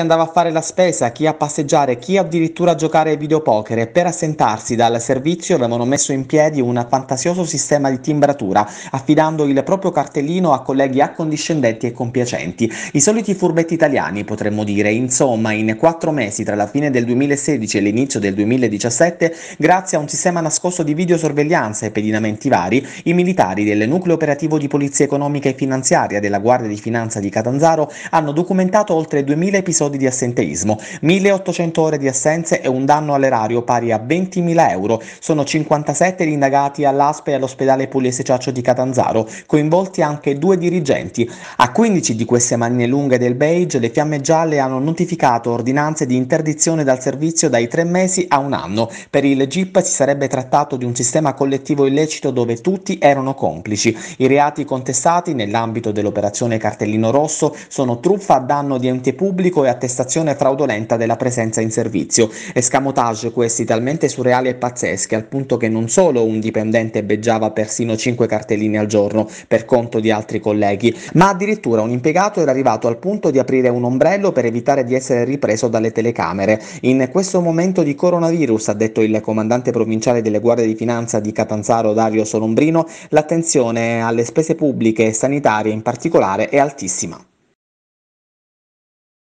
andava a fare la spesa, chi a passeggiare, chi addirittura a giocare ai videopoker e per assentarsi dal servizio avevano messo in piedi un fantasioso sistema di timbratura, affidando il proprio cartellino a colleghi accondiscendenti e compiacenti. I soliti furbetti italiani, potremmo dire. Insomma, in quattro mesi tra la fine del 2016 e l'inizio del 2017, grazie a un sistema nascosto di videosorveglianza e pedinamenti vari, i militari del nucleo operativo di polizia economica e finanziaria della Guardia di Finanza di Catanzaro hanno documentato oltre 2000 episodi episodi di assenteismo, 1800 ore di assenze e un danno all'erario pari a 20.000 euro. Sono 57 gli indagati all'ASPE e all'ospedale Pugliese Ciaccio di Catanzaro, coinvolti anche due dirigenti. A 15 di queste manine lunghe del Beige, le fiamme gialle hanno notificato ordinanze di interdizione dal servizio dai tre mesi a un anno. Per il GIP si sarebbe trattato di un sistema collettivo illecito dove tutti erano complici. I reati contestati nell'ambito dell'operazione Cartellino Rosso sono truffa a danno di ente pubblico e attività attestazione fraudolenta della presenza in servizio. Escamotage questi talmente surreali e pazzeschi al punto che non solo un dipendente beggiava persino 5 cartelline al giorno per conto di altri colleghi, ma addirittura un impiegato era arrivato al punto di aprire un ombrello per evitare di essere ripreso dalle telecamere. In questo momento di coronavirus, ha detto il comandante provinciale delle Guardie di Finanza di Catanzaro Dario Solombrino, l'attenzione alle spese pubbliche e sanitarie in particolare è altissima.